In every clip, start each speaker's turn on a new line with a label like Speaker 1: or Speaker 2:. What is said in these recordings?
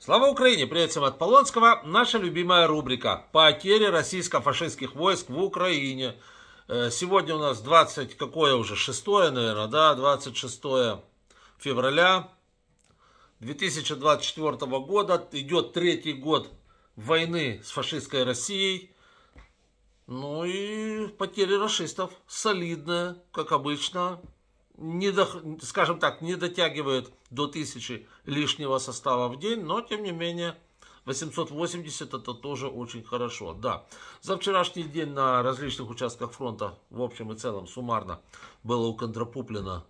Speaker 1: Слава Украине! Привет всем от Полонского. Наша любимая рубрика «Потери российско-фашистских войск в Украине». Э, сегодня у нас 20, какое уже, 6, наверное, да, 26 февраля 2024 года. Идет третий год войны с фашистской Россией. Ну и потери расистов солидные, как обычно не до, скажем так, не дотягивает до 1000 лишнего состава в день, но тем не менее 880 это тоже очень хорошо. Да, за вчерашний день на различных участках фронта в общем и целом суммарно было уконтропуплено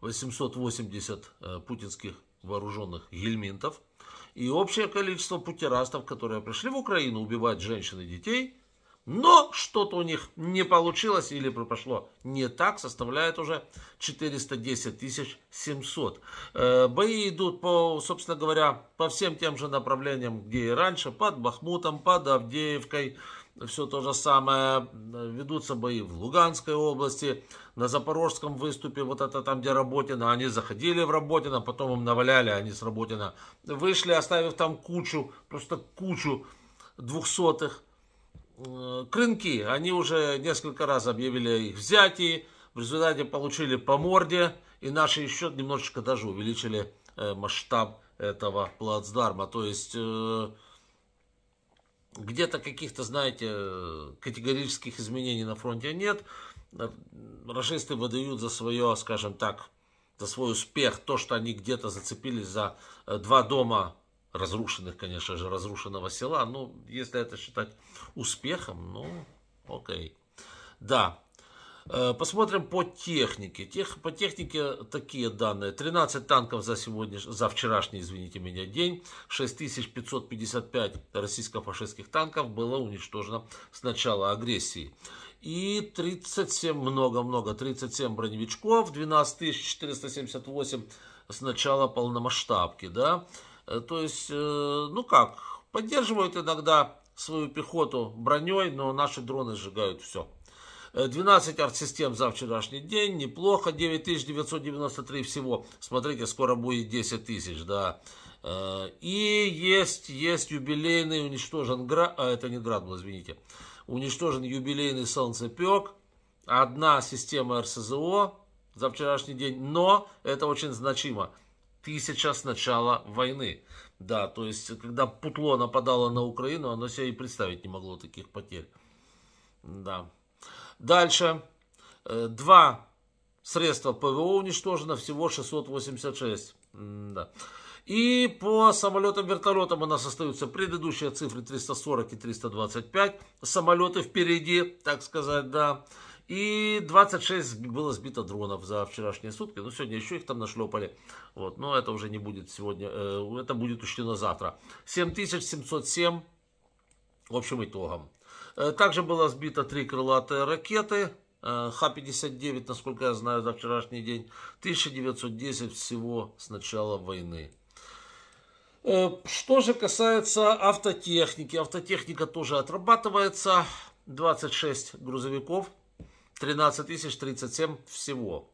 Speaker 1: 880 э, путинских вооруженных гельминтов. И общее количество путерастов, которые пришли в Украину убивать женщин и детей, но что-то у них не получилось или прошло не так, составляет уже 410 700. Э, бои идут, по, собственно говоря, по всем тем же направлениям, где и раньше, под Бахмутом, под Авдеевкой, все то же самое. Ведутся бои в Луганской области, на Запорожском выступе, вот это там, где Работина. Они заходили в Работина, потом им наваляли, они с Работина вышли, оставив там кучу, просто кучу двухсотых Э, крынки, они уже несколько раз объявили их взятие, в результате получили по морде, и наши еще немножечко даже увеличили э, масштаб этого плацдарма. То есть э, где-то каких-то, знаете, категорических изменений на фронте нет. Рашисты выдают за свое, скажем так, за свой успех то, что они где-то зацепились за два дома разрушенных, конечно же, разрушенного села. Ну, если это считать успехом, ну, окей. Да, э, Посмотрим по технике. Тех, по технике такие данные. 13 танков за, сегодняш... за вчерашний, извините меня, день. 6555 российско-фашистских танков было уничтожено с начала агрессии. И 37, много-много, 37 броневичков, 12478 с начала полномасштабки, да. Э, то есть, э, ну как, поддерживают иногда свою пехоту броней, но наши дроны сжигают все. Э, 12 арт-систем за вчерашний день, неплохо, 9993 всего. Смотрите, скоро будет 10 тысяч, да. И есть, есть юбилейный, уничтожен гра, а это не град был, извините, уничтожен юбилейный солнцепек, одна система РСЗО за вчерашний день, но это очень значимо тысяча с начала войны. Да, то есть, когда Путло нападало на Украину, оно себе и представить не могло таких потерь. Да. Дальше. Э, два средства ПВО уничтожено, всего 686. Да. И по самолетам-вертолетам у нас остаются предыдущие цифры 340 и 325. Самолеты впереди, так сказать, да. И 26 было сбито дронов за вчерашние сутки. Ну, сегодня еще их там нашлепали. Вот, но это уже не будет сегодня, э, это будет учтено завтра. 7707 общим итогом. Э, также было сбито три крылатые ракеты. Э, Х-59, насколько я знаю, за вчерашний день. 1910 всего с начала войны. Что же касается автотехники. Автотехника тоже отрабатывается. 26 грузовиков 13 тысяч 37 всего.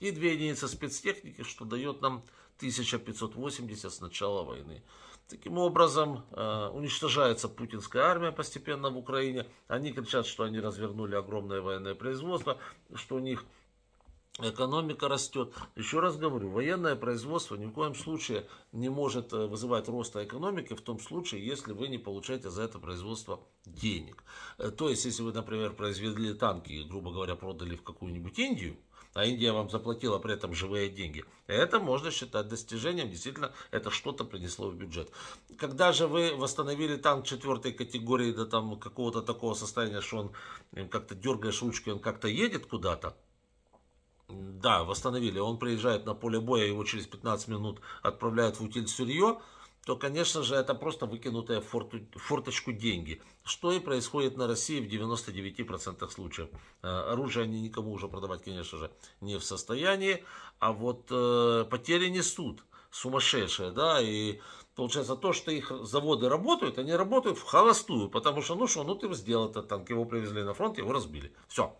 Speaker 1: И две единицы спецтехники, что дает нам 1580 с начала войны. Таким образом, э, уничтожается путинская армия постепенно в Украине. Они кричат, что они развернули огромное военное производство, что у них экономика растет. Еще раз говорю, военное производство ни в коем случае не может э, вызывать роста экономики в том случае, если вы не получаете за это производство денег. Э, то есть, если вы, например, произвели танки и, грубо говоря, продали в какую-нибудь Индию, а Индия вам заплатила при этом живые деньги. Это можно считать достижением, действительно, это что-то принесло в бюджет. Когда же вы восстановили танк четвертой категории до там какого-то такого состояния, что он э, как-то дергаешь ручки, он как-то едет куда-то, да, восстановили. Он приезжает на поле боя, его через 15 минут отправляют в утиль сырье, то, конечно же, это просто выкинутая в форту, форточку деньги. Что и происходит на России в 99% случаев. Э, оружие они никому уже продавать, конечно же, не в состоянии. А вот э, потери несут сумасшедшие, да, и получается то, что их заводы работают, они работают в холостую, потому что, ну что, ну ты сделал этот танк, его привезли на фронт, его разбили. Все,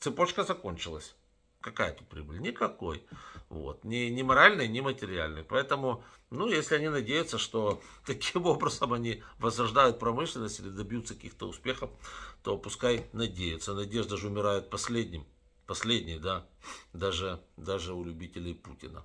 Speaker 1: цепочка закончилась какая тут прибыль? Никакой. Вот. Ни, ни моральной, ни материальной. Поэтому, ну, если они надеются, что таким образом они возрождают промышленность или добьются каких-то успехов, то пускай надеются. Надежда же умирает последним. Последний, да, даже, даже у любителей Путина.